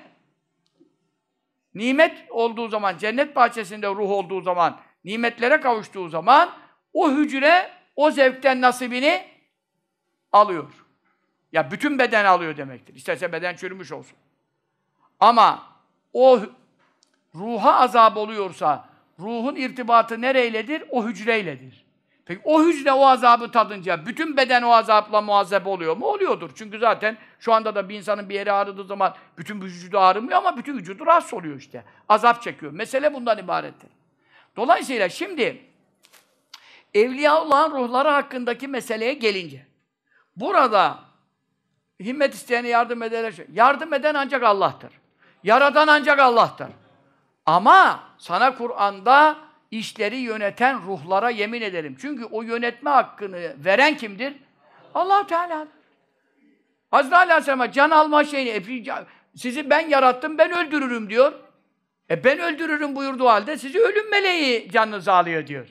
nimet olduğu zaman, cennet bahçesinde ruh olduğu zaman, nimetlere kavuştuğu zaman o hücre o zevkten nasibini alıyor. Ya bütün beden alıyor demektir. İsterse beden çürümüş olsun. Ama o ruha azap oluyorsa ruhun irtibatı nereyledir? O hücreyledir. Peki o hücre o azabı tadınca bütün beden o azapla muazzebe oluyor mu? Oluyordur. Çünkü zaten şu anda da bir insanın bir yeri ağrıdığı zaman bütün vücudu ağrımıyor ama bütün vücudu rahatsız oluyor işte. Azap çekiyor. Mesele bundan ibarettir. Dolayısıyla şimdi Evliyaullah'ın ruhları hakkındaki meseleye gelince burada himmet isteyene yardım edene yardım eden ancak Allah'tır. Yaradan ancak Allah'tır. Ama sana Kur'an'da işleri yöneten ruhlara yemin ederim. Çünkü o yönetme hakkını veren kimdir? allah Teala. Hazreti Aleyhisselam'a can alma şeyini, e, sizi ben yarattım, ben öldürürüm diyor. E ben öldürürüm buyurduğu halde sizi ölüm meleği canınızı alıyor diyor.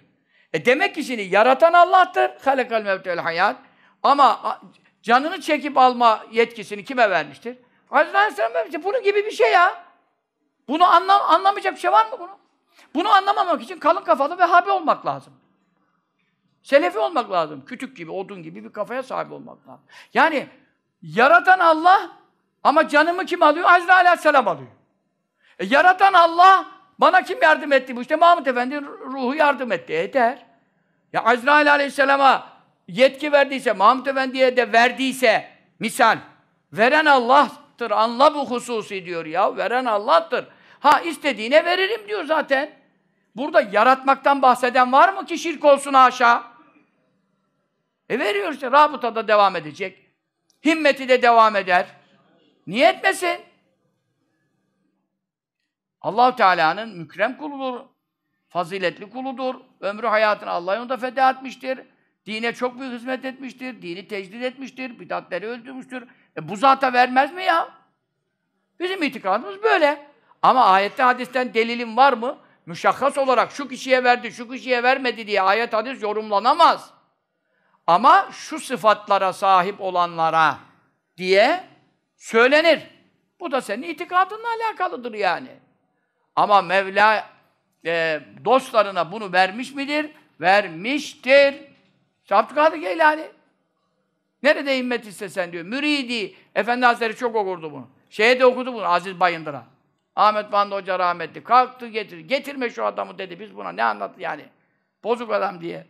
E demek ki şimdi yaratan Allah'tır. Halakal mevtel hayat. Ama canını çekip alma yetkisini kime vermiştir? Hazreti Aleyhisselam vermiştir. Bunun gibi bir şey ya. Bunu anlam anlamayacak bir şey var mı bunu? Bunu anlamamak için kalın kafalı ve habi olmak lazım. Selefi olmak lazım. Kütük gibi, odun gibi bir kafaya sahip olmak lazım. Yani yaratan Allah ama canımı kim alıyor? Azrail Aleyhisselam alıyor. E, yaratan Allah bana kim yardım etti İşte Mahmut Efendi ruhu yardım etti. Eder. Ya Azrail Aleyhisselam'a yetki verdiyse, Mahmut Efendi'ye de verdiyse misal, veren Allah'tır. Anla bu hususi diyor ya. Veren Allah'tır. Ha istediğine veririm diyor zaten. Burada yaratmaktan bahseden var mı ki şirk olsun aşağı? E veriyor işte. Rabıta da devam edecek. Himmeti de devam eder. Niye etmesin? Allahu Teala'nın mükrem kuludur. Faziletli kuludur. Ömrü hayatını Allah yolunda feda etmiştir. Dine çok büyük hizmet etmiştir. Dini tecdid etmiştir. Bidatleri öldürmüştür. E bu zata vermez mi ya? Bizim itikadımız böyle. Ama ayette hadisten delilin var mı? Müşahhas olarak şu kişiye verdi, şu kişiye vermedi diye ayet hadis yorumlanamaz. Ama şu sıfatlara sahip olanlara diye söylenir. Bu da senin itikadınla alakalıdır yani. Ama Mevla e, dostlarına bunu vermiş midir? Vermiştir. İşte Abdülkadir Geylani. Nerede himmet istesen diyor. Müridi. Efendi Hazretleri çok okurdu bunu. Şeye de okudu bunu Aziz Bayındır'a. Ahmet Van Hoca rahmetli kalktı getir. Getirme şu adamı dedi. Biz buna ne anlattı yani. Bozuk adam diye.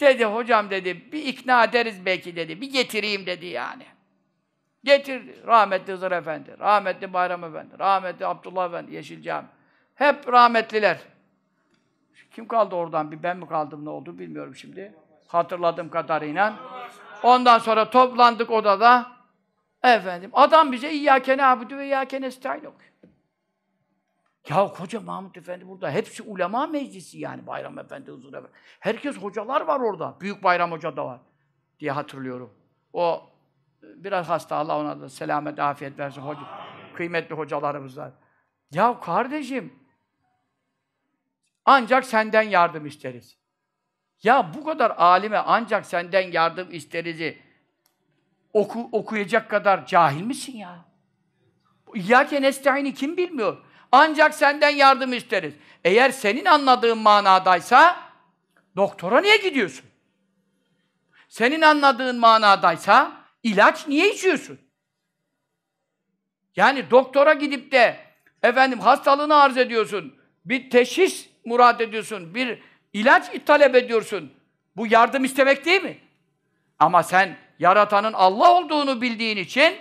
Dedi hocam dedi bir ikna ederiz belki dedi. Bir getireyim dedi yani. Getir rahmetli Hızır Efendi, rahmetli Bayram Efendi, rahmetli Abdullah Efendi, Yeşil Hep rahmetliler. Kim kaldı oradan? Bir ben mi kaldım ne oldu bilmiyorum şimdi. Hatırladığım kadarıyla. Ondan sonra toplandık odada. Efendim adam bize İyyâke nâbudü ve İyyâke nestaîn okuyor. Ya koca Mahmut Efendi burada. Hepsi ulema meclisi yani Bayram Efendi, Huzur Efendi. Herkes hocalar var orada. Büyük Bayram Hoca da var diye hatırlıyorum. O e, biraz hasta Allah ona da selamet, afiyet versin. Hoca, kıymetli hocalarımız var. Ya kardeşim ancak senden yardım isteriz. Ya bu kadar alime ancak senden yardım isterizi oku, okuyacak kadar cahil misin ya? İyyâke nesta'ini kim bilmiyor? Ancak senden yardım isteriz. Eğer senin anladığın manadaysa doktora niye gidiyorsun? Senin anladığın manadaysa ilaç niye içiyorsun? Yani doktora gidip de efendim hastalığını arz ediyorsun. Bir teşhis murat ediyorsun. Bir ilaç talep ediyorsun. Bu yardım istemek değil mi? Ama sen yaratanın Allah olduğunu bildiğin için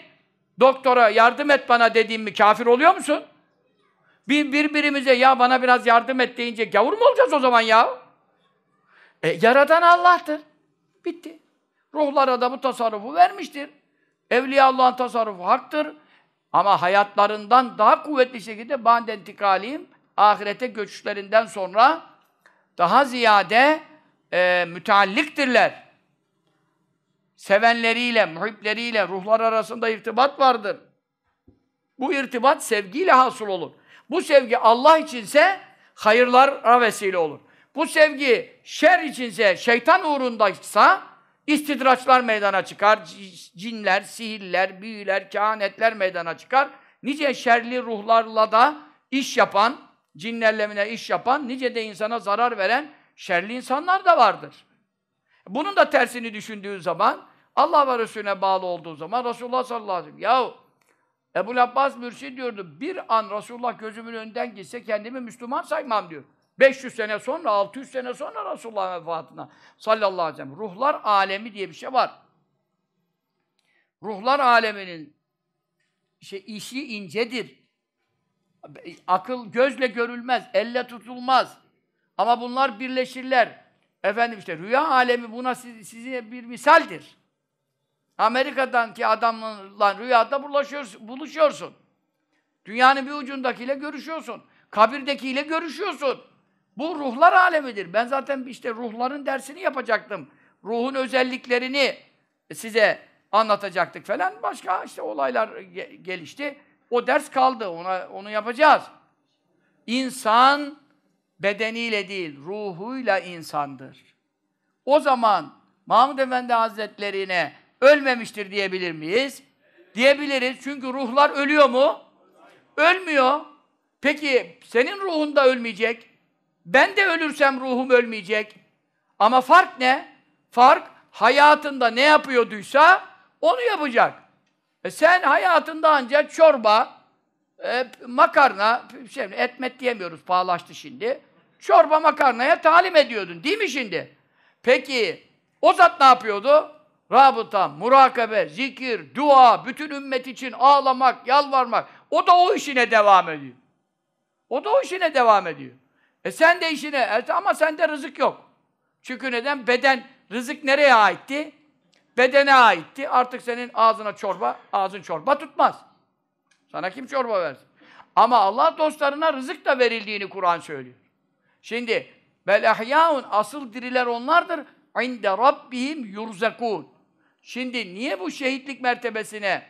doktora yardım et bana dediğin mi kafir oluyor musun? Bir birbirimize ya bana biraz yardım et deyince gavur mu olacağız o zaman ya? E, yaradan Allah'tır. Bitti. Ruhlara da bu tasarrufu vermiştir. Evliya Allah'ın tasarrufu haktır. Ama hayatlarından daha kuvvetli şekilde banden tikalim, ahirete göçüşlerinden sonra daha ziyade e, mütealliktirler. Sevenleriyle, muhipleriyle ruhlar arasında irtibat vardır. Bu irtibat sevgiyle hasıl olur. Bu sevgi Allah içinse hayırlara vesile olur. Bu sevgi şer içinse, şeytan uğrundaysa istidraçlar meydana çıkar. Cinler, sihirler, büyüler, kehanetler meydana çıkar. Nice şerli ruhlarla da iş yapan, cinlerlemine iş yapan, nice de insana zarar veren şerli insanlar da vardır. Bunun da tersini düşündüğün zaman, Allah ve Resulüne bağlı olduğun zaman Resulullah sallallahu aleyhi ve sellem, yahu Ebu Abbas Mürşid diyordu. Bir an Resulullah gözümün önünden gitse kendimi Müslüman saymam diyor. 500 sene sonra, 600 sene sonra Resulullah'ın vefatına sallallahu aleyhi ve sellem. Ruhlar alemi diye bir şey var. Ruhlar aleminin şey, işi incedir. Akıl gözle görülmez, elle tutulmaz. Ama bunlar birleşirler. Efendim işte rüya alemi buna siz, size bir misaldir. Amerika'dan ki adamla rüyada bulaşıyorsun, buluşuyorsun. Dünyanın bir ucundakiyle görüşüyorsun. Kabirdekiyle görüşüyorsun. Bu ruhlar alemidir. Ben zaten işte ruhların dersini yapacaktım. Ruhun özelliklerini size anlatacaktık falan. Başka işte olaylar ge- gelişti. O ders kaldı. Ona onu yapacağız. İnsan bedeniyle değil, ruhuyla insandır. O zaman Mahmud Efendi Hazretlerine ölmemiştir diyebilir miyiz? Diyebiliriz. Çünkü ruhlar ölüyor mu? Ölmüyor. Peki senin ruhun da ölmeyecek. Ben de ölürsem ruhum ölmeyecek. Ama fark ne? Fark hayatında ne yapıyorduysa onu yapacak. E sen hayatında ancak çorba, e, makarna, şey, etmet diyemiyoruz pahalaştı şimdi. Çorba makarnaya talim ediyordun değil mi şimdi? Peki o zat ne yapıyordu? rabıta, murakabe, zikir, dua, bütün ümmet için ağlamak, yalvarmak. O da o işine devam ediyor. O da o işine devam ediyor. E sen de işine, e ama sende rızık yok. Çünkü neden? Beden, rızık nereye aitti? Bedene aitti. Artık senin ağzına çorba, ağzın çorba tutmaz. Sana kim çorba versin? Ama Allah dostlarına rızık da verildiğini Kur'an söylüyor. Şimdi bel asıl diriler onlardır. İnde rabbihim yurzekûn. Şimdi niye bu şehitlik mertebesine,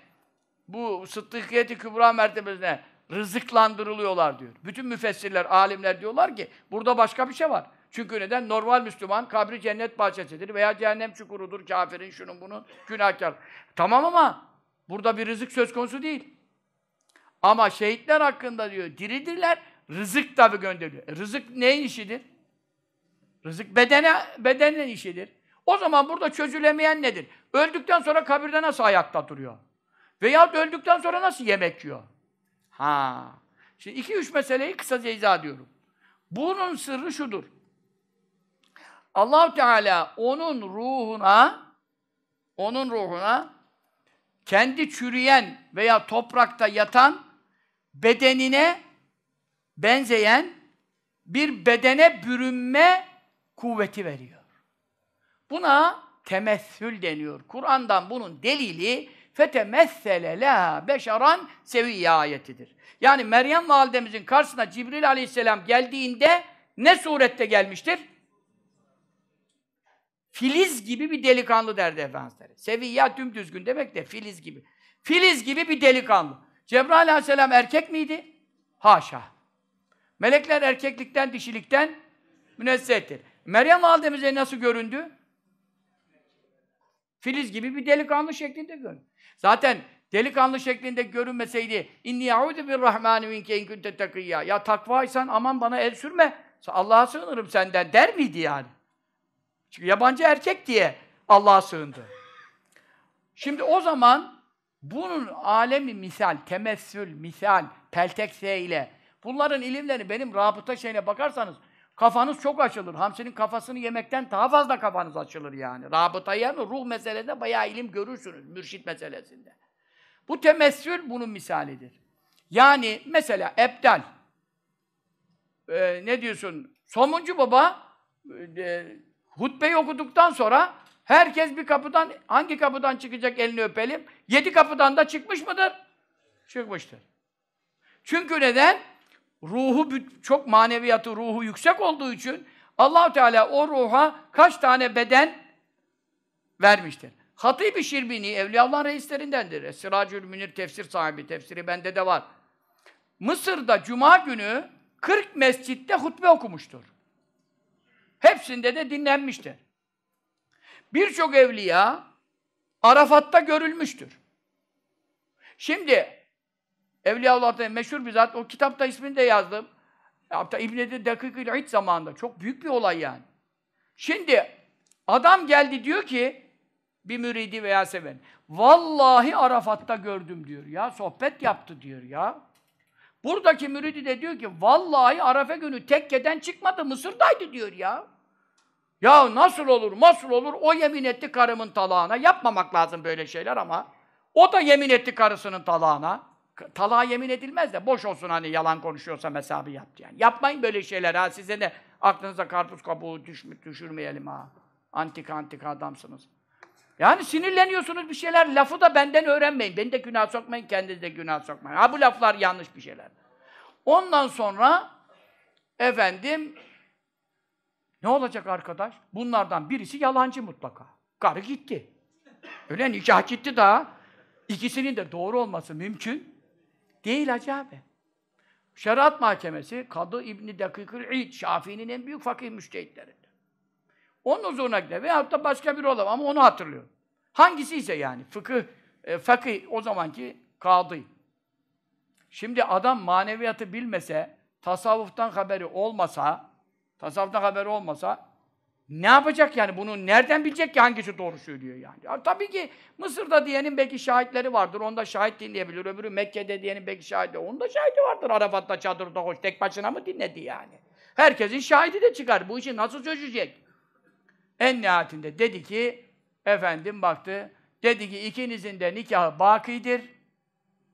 bu sıddıkiyeti kübra mertebesine rızıklandırılıyorlar diyor. Bütün müfessirler, alimler diyorlar ki burada başka bir şey var. Çünkü neden? Normal Müslüman kabri cennet bahçesidir veya cehennem çukurudur, kafirin şunun bunun, günahkar. Tamam ama burada bir rızık söz konusu değil. Ama şehitler hakkında diyor, diridirler, rızık tabi gönderiliyor. E, rızık neyin işidir? Rızık bedene, bedenin işidir. O zaman burada çözülemeyen nedir? Öldükten sonra kabirde nasıl ayakta duruyor? Veya öldükten sonra nasıl yemek yiyor? Ha. Şimdi iki üç meseleyi kısaca izah ediyorum. Bunun sırrı şudur. allah Teala onun ruhuna onun ruhuna kendi çürüyen veya toprakta yatan bedenine benzeyen bir bedene bürünme kuvveti veriyor. Buna temessül deniyor. Kur'an'dan bunun delili fetemessele leha beşaran seviye ayetidir. Yani Meryem validemizin karşısına Cibril aleyhisselam geldiğinde ne surette gelmiştir? Filiz gibi bir delikanlı derdi Efendimiz. Seviyya tüm düzgün demek de filiz gibi. Filiz gibi bir delikanlı. Cebrail aleyhisselam erkek miydi? Haşa. Melekler erkeklikten, dişilikten münezzehtir. Meryem validemize nasıl göründü? Filiz gibi bir delikanlı şeklinde görün. Zaten delikanlı şeklinde görünmeseydi inni yaudu bir rahmani minke in kunte takiyya. Ya takvaysan aman bana el sürme. Allah'a sığınırım senden der miydi yani? Çünkü yabancı erkek diye Allah'a sığındı. Şimdi o zaman bunun alemi misal, temessül, misal, peltekse ile bunların ilimlerini benim rabıta şeyine bakarsanız Kafanız çok açılır. Hamsinin kafasını yemekten daha fazla kafanız açılır yani. Rabıta mı? Ruh meselesinde bayağı ilim görürsünüz. Mürşit meselesinde. Bu temessül bunun misalidir. Yani mesela ebdal. Ee, ne diyorsun? Somuncu baba e, hutbeyi okuduktan sonra herkes bir kapıdan, hangi kapıdan çıkacak elini öpelim? Yedi kapıdan da çıkmış mıdır? Çıkmıştır. Çünkü neden? ruhu çok maneviyatı ruhu yüksek olduğu için allah Teala o ruha kaç tane beden vermiştir. Hatib-i Şirbini, Evliyaullah reislerindendir. es Münir tefsir sahibi, tefsiri bende de var. Mısır'da Cuma günü 40 mescitte hutbe okumuştur. Hepsinde de dinlenmiştir. Birçok evliya Arafat'ta görülmüştür. Şimdi Evliyaullah'ta meşhur bir zat. O kitapta ismini de yazdım. Hatta İbn-i Dakikül İd zamanında. Çok büyük bir olay yani. Şimdi adam geldi diyor ki bir müridi veya seven. Vallahi Arafat'ta gördüm diyor ya. Sohbet yaptı diyor ya. Buradaki müridi de diyor ki vallahi Arafa günü tekkeden çıkmadı Mısır'daydı diyor ya. Ya nasıl olur, nasıl olur? O yemin etti karımın talağına. Yapmamak lazım böyle şeyler ama. O da yemin etti karısının talağına talağa yemin edilmez de boş olsun hani yalan konuşuyorsa mesabı yaptı yani. Yapmayın böyle şeyler ha. Size de aklınıza karpuz kabuğu düşmü, düşürmeyelim ha. Antika antika adamsınız. Yani sinirleniyorsunuz bir şeyler. Lafı da benden öğrenmeyin. Beni de günah sokmayın, kendinizi de günah sokmayın. Ha bu laflar yanlış bir şeyler. Ondan sonra efendim ne olacak arkadaş? Bunlardan birisi yalancı mutlaka. Karı gitti. Öyle nikah gitti daha. İkisinin de doğru olması mümkün Değil acaba? abi. Şeriat Mahkemesi, Kadı İbni Dakikül İd, Şafii'nin en büyük fakih müştehitlerinden. Onun huzuruna gider veyahut da başka biri olamaz ama onu hatırlıyor. Hangisi ise yani fıkıh, e, fakih o zamanki kadı. Şimdi adam maneviyatı bilmese, tasavvuftan haberi olmasa, tasavvuftan haberi olmasa ne yapacak yani bunu nereden bilecek ki hangisi doğru söylüyor yani? Ya, tabii ki Mısır'da diyenin belki şahitleri vardır. Onda şahit dinleyebilir. Öbürü Mekke'de diyenin belki şahidi. Onda şahidi vardır. Arafat'ta çadırda hoş tek başına mı dinledi yani? Herkesin şahidi de çıkar. Bu işi nasıl çözecek? En nihayetinde dedi ki efendim baktı. Dedi ki ikinizin de nikahı bakidir.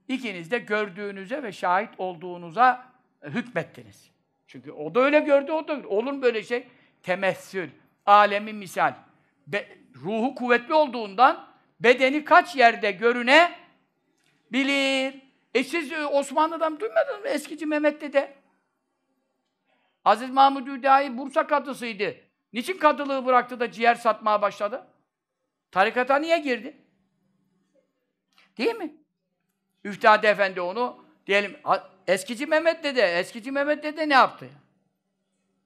İkiniz de gördüğünüze ve şahit olduğunuza e, hükmettiniz. Çünkü o da öyle gördü, o da öyle. Olur mu böyle şey? Temessül alemi misal. Be, ruhu kuvvetli olduğundan bedeni kaç yerde görüne bilir. E siz e, Osmanlı'dan duymadınız mı eskici Mehmet Dede? Aziz Mahmud Hüdayi Bursa kadısıydı. Niçin kadılığı bıraktı da ciğer satmaya başladı? Tarikata niye girdi? Değil mi? Üftade Efendi onu diyelim eskici Mehmet Dede, eskici Mehmet Dede ne yaptı?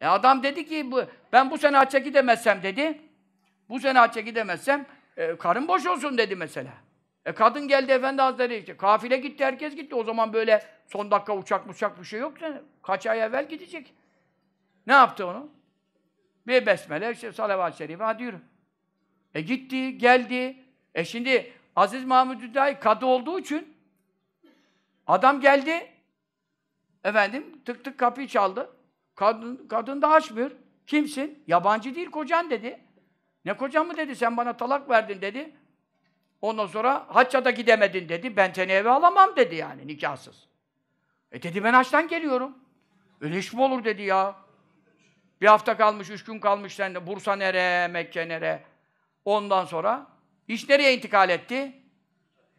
E adam dedi ki bu ben bu sene hacca gidemezsem dedi. Bu sene hacca gidemezsem e, karın boş olsun dedi mesela. E kadın geldi Efendi Hazretleri işte. Kafile gitti, herkes gitti. O zaman böyle son dakika uçak uçak bir şey yok. Kaç ay evvel gidecek. Ne yaptı onu? Bir besmele, işte salavat-ı şerife, hadi yürü. E gitti, geldi. E şimdi Aziz Mahmud Hüdayi kadı olduğu için adam geldi, efendim tık tık kapıyı çaldı. Kadın, kadın da açmıyor. Kimsin? Yabancı değil kocan dedi. Ne kocan mı dedi? Sen bana talak verdin dedi. Ondan sonra hacca da gidemedin dedi. Ben seni eve alamam dedi yani nikahsız. E dedi ben haçtan geliyorum. Öyle iş mi olur dedi ya. Bir hafta kalmış, üç gün kalmış sen de. Bursa nere, Mekke nere. Ondan sonra iş nereye intikal etti?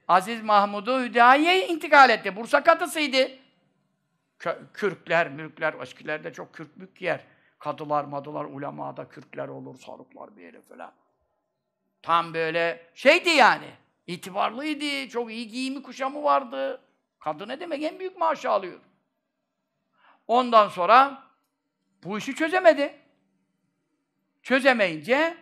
Aziz Mahmud'u Hüdayi'ye intikal etti. Bursa katısıydı. Kürkler, mülkler, eskiler çok kürk mülk yer. Kadılar madılar, ulemada Kürtler olur, sarıklar bir yere falan. Tam böyle şeydi yani. İtibarlıydı, çok iyi giyimi kuşamı vardı. Kadın ne demek? En büyük maaşı alıyor. Ondan sonra bu işi çözemedi. Çözemeyince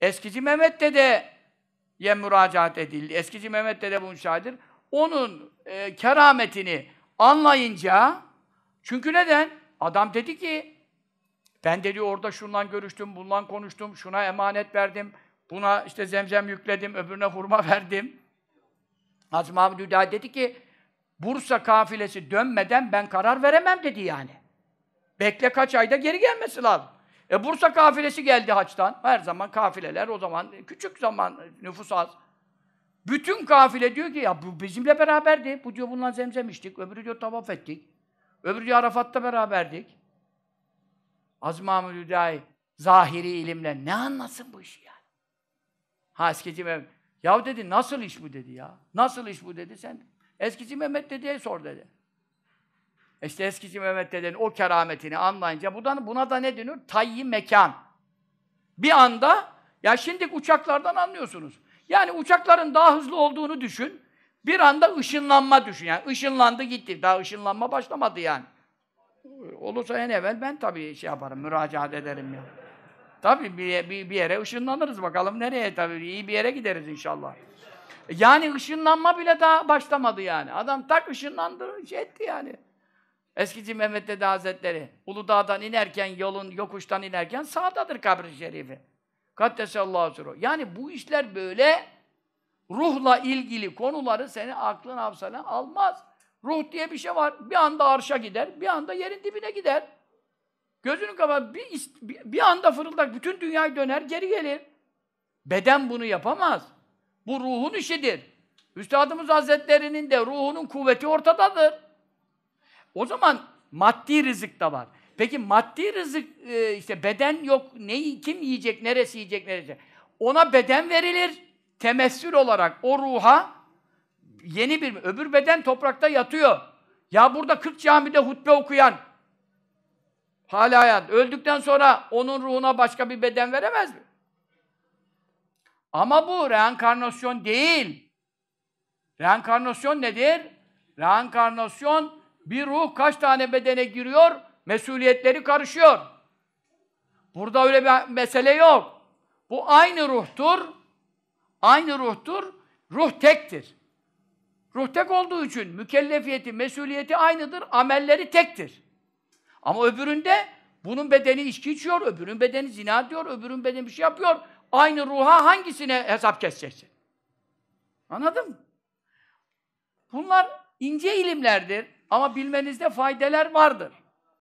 eskici Mehmet Dede'ye müracaat edildi. Eskici Mehmet Dede bu şair. Onun e, kerametini anlayınca çünkü neden? Adam dedi ki ben de orada şundan görüştüm, bundan konuştum, şuna emanet verdim, buna işte zemzem yükledim, öbürüne hurma <laughs> verdim. Hazım abi Hüda dedi ki, Bursa kafilesi dönmeden ben karar veremem dedi yani. Bekle kaç ayda geri gelmesi lazım. E Bursa kafilesi geldi haçtan. Her zaman kafileler o zaman küçük zaman nüfus az. Bütün kafile diyor ki ya bu bizimle beraberdi. Bu diyor bununla zemzem içtik. Öbürü diyor tavaf ettik. Öbürü diyor Arafat'ta beraberdik. Azmam-ı zahiri ilimle ne anlasın bu işi yani? Ha eskici Mehmet, ya dedi nasıl iş bu dedi ya? Nasıl iş bu dedi sen? Eskici Mehmet dediye sor dedi. E işte eskici Mehmet dedenin o kerametini anlayınca buna, buna da ne denir? Tayyi mekan. Bir anda, ya şimdi uçaklardan anlıyorsunuz. Yani uçakların daha hızlı olduğunu düşün. Bir anda ışınlanma düşün. Yani ışınlandı gitti. Daha ışınlanma başlamadı yani. Olursa en evvel ben tabii şey yaparım, müracaat ederim ya. Tabii bir, bir, bir yere ışınlanırız bakalım nereye tabii iyi bir yere gideriz inşallah. Yani ışınlanma bile daha başlamadı yani. Adam tak ışınlandı, şey etti yani. Eskici Mehmet Dede Hazretleri Uludağ'dan inerken, yolun yokuştan inerken sağdadır kabri şerifi. Kaddesallahu suru. Yani bu işler böyle ruhla ilgili konuları seni aklın hafızana almaz. Ruh diye bir şey var. Bir anda arşa gider, bir anda yerin dibine gider. Gözünü kapat, bir, bir anda fırıldak, bütün dünyayı döner, geri gelir. Beden bunu yapamaz. Bu ruhun işidir. Üstadımız Hazretleri'nin de ruhunun kuvveti ortadadır. O zaman maddi rızık da var. Peki maddi rızık, e, işte beden yok, neyi, kim yiyecek, neresi yiyecek, neresi Ona beden verilir, temessül olarak o ruha yeni bir öbür beden toprakta yatıyor. Ya burada 40 camide hutbe okuyan hala hayat. Öldükten sonra onun ruhuna başka bir beden veremez mi? Ama bu reenkarnasyon değil. Reenkarnasyon nedir? Reenkarnasyon bir ruh kaç tane bedene giriyor? Mesuliyetleri karışıyor. Burada öyle bir mesele yok. Bu aynı ruhtur. Aynı ruhtur. Ruh tektir. Ruh tek olduğu için mükellefiyeti, mesuliyeti aynıdır. Amelleri tektir. Ama öbüründe bunun bedeni içki içiyor, öbürün bedeni zina diyor, öbürün bedeni bir şey yapıyor. Aynı ruha hangisine hesap keseceksin? Anladın mı? Bunlar ince ilimlerdir ama bilmenizde faydeler vardır.